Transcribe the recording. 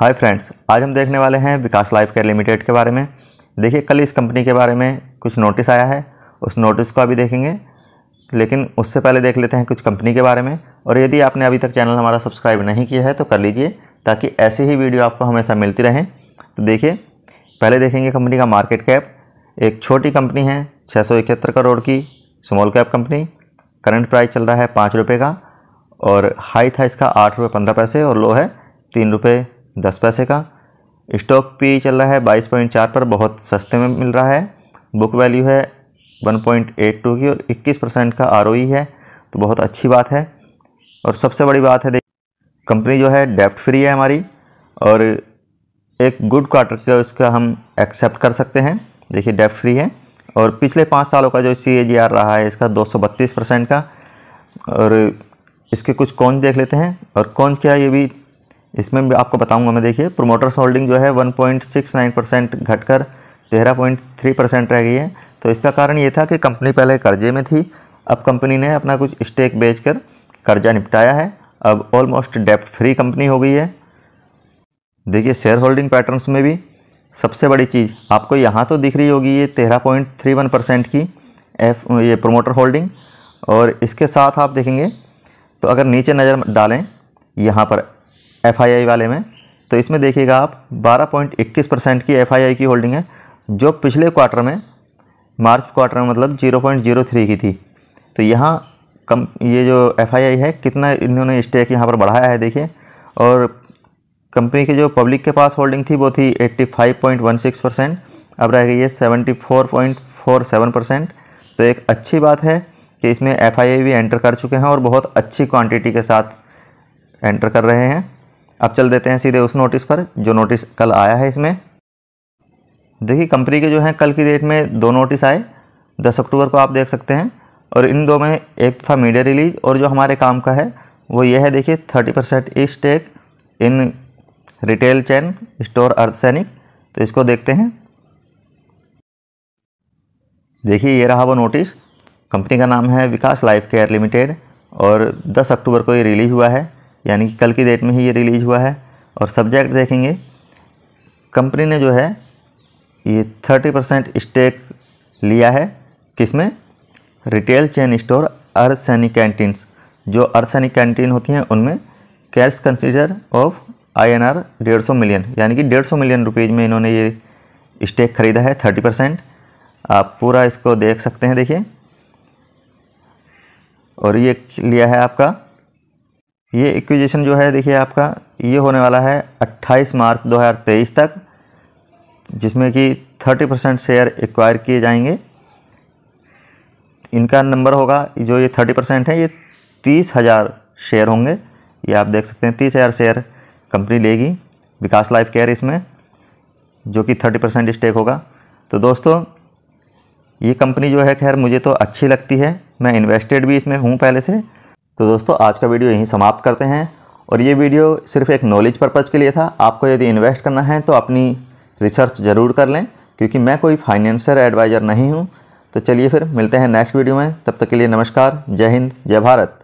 hi friends आज हम देखने वाले हैं विकास लाइफ केयर लिमिटेड के बारे में देखिए कल इस कंपनी के बारे में कुछ नोटिस आया है उस नोटिस को अभी देखेंगे लेकिन उससे पहले देख लेते हैं कुछ कंपनी के बारे में और यदि आपने अभी तक चैनल हमारा सब्सक्राइब नहीं किया है तो कर लीजिए ताकि ऐसी ही वीडियो आपको हमेशा मिलती रहें तो देखिए पहले देखेंगे कंपनी का मार्केट कैप एक छोटी कंपनी है छः करोड़ की small cap company current price चल रहा है पाँच रुपये का और हाई था इसका आठ रुपये पंद्रह पैसे और लो है तीन रुपये दस पैसे का स्टॉक पी चल रहा है बाईस पॉइंट चार पर बहुत सस्ते में मिल रहा है बुक वैल्यू है वन पॉइंट एट टू की और इक्कीस परसेंट का आर है तो बहुत अच्छी बात है और सबसे बड़ी बात है देखिए कंपनी जो है डेप्ट फ्री है हमारी और एक गुड क्वार्टर का उसका हम एक्सेप्ट कर सकते हैं देखिए डेप्ट फ्री है और पिछले पाँच सालों का जो सी ए जी आर रहा है इसका बत्तीस परसेंट का और इसके कुछ कौन देख लेते हैं और कौन क्या ये भी इसमें भी आपको बताऊंगा मैं देखिए प्रोमोटर्स होल्डिंग जो है 1.69 परसेंट पॉइंट थ्री परसेंट रह गई है तो इसका कारण ये था कि कंपनी पहले कर्जे में थी अब कंपनी ने अपना कुछ स्टेक कर कर्जा निपटाया है अब ऑलमोस्ट डेप्ट फ्री कंपनी हो गई है देखिए शेयर होल्डिंग पैटर्न्स में भी सबसे बड़ी चीज़ आपको यहाँ तो दिख रही होगी ये तेरह पॉइंट थ्री वन परसेंट की एफ ये प्रोमोटर होल्डिंग और इसके साथ आप देखेंगे तो अगर नीचे नज़र डालें यहाँ पर एफआईआई वाले में तो इसमें देखिएगा आप 12.21 परसेंट की एफआईआई की होल्डिंग है जो पिछले क्वार्टर में मार्च क्वार्टर में मतलब 0.03 की थी तो यहाँ कम ये जो एफआईआई है कितना इन्होंने स्टेक यहाँ पर बढ़ाया है देखिए और कंपनी के जो पब्लिक के पास होल्डिंग थी वो थी 85.16 परसेंट अब रह गई है 74.47 परसेंट तो एक अच्छी बात है कि इसमें एफ भी एंटर कर चुके हैं और बहुत अच्छी क्वांटिटी के साथ एंटर कर रहे हैं अब चल देते हैं सीधे उस नोटिस पर जो नोटिस कल आया है इसमें देखिए कंपनी के जो हैं कल की डेट में दो नोटिस आए दस अक्टूबर को आप देख सकते हैं और इन दो में एक था मीडिया रिलीज और जो हमारे काम का है वो ये है देखिए thirty percent stake in retail chain store अर्धसैनिक तो इसको देखते हैं देखिए ये रहा वो नोटिस कंपनी का नाम है विकास लाइफ केयर लिमिटेड और 10 अक्टूबर को ये रिलीज हुआ है यानी कि कल की डेट में ही ये रिलीज़ हुआ है और सब्जेक्ट देखेंगे कंपनी ने जो है ये थर्टी परसेंट स्टेक लिया है किसमें रिटेल चेन स्टोर अर्थ सैनिक कैंटीन्स जो अर्थ सैनिक कैंटीन होती हैं उनमें cash consider of I N R डेढ़ सौ मिलियन यानी कि डेढ़ सौ मिलियन रुपीज़ में इन्होंने ये स्टेक ख़रीदा है थर्टी परसेंट आप पूरा इसको देख सकते हैं देखिए और ये लिया है आपका ये इक्विजिशन जो है देखिए आपका ये होने वाला है 28 मार्च 2023 तक जिसमें कि 30 परसेंट शेयर एक्वायर किए जाएंगे इनका नंबर होगा जो ये 30 परसेंट है ये तीस हज़ार शेयर होंगे ये आप देख सकते हैं तीस हज़ार शेयर कंपनी लेगी विकास लाइफ केयर इसमें जो कि थर्टी परसेंट स्टेक होगा तो दोस्तों ये कंपनी जो है खैर मुझे तो अच्छी लगती है मैं इन्वेस्टेड भी इसमें हूँ पहले से तो दोस्तों आज का वीडियो यहीं समाप्त करते हैं और ये वीडियो सिर्फ एक नॉलेज पर्पज़ के लिए था आपको यदि इन्वेस्ट करना है तो अपनी रिसर्च ज़रूर कर लें क्योंकि मैं कोई फाइनेंशियल एडवाइज़र नहीं हूँ तो चलिए फिर मिलते हैं नेक्स्ट वीडियो में तब तक के लिए नमस्कार जय हिंद जय भारत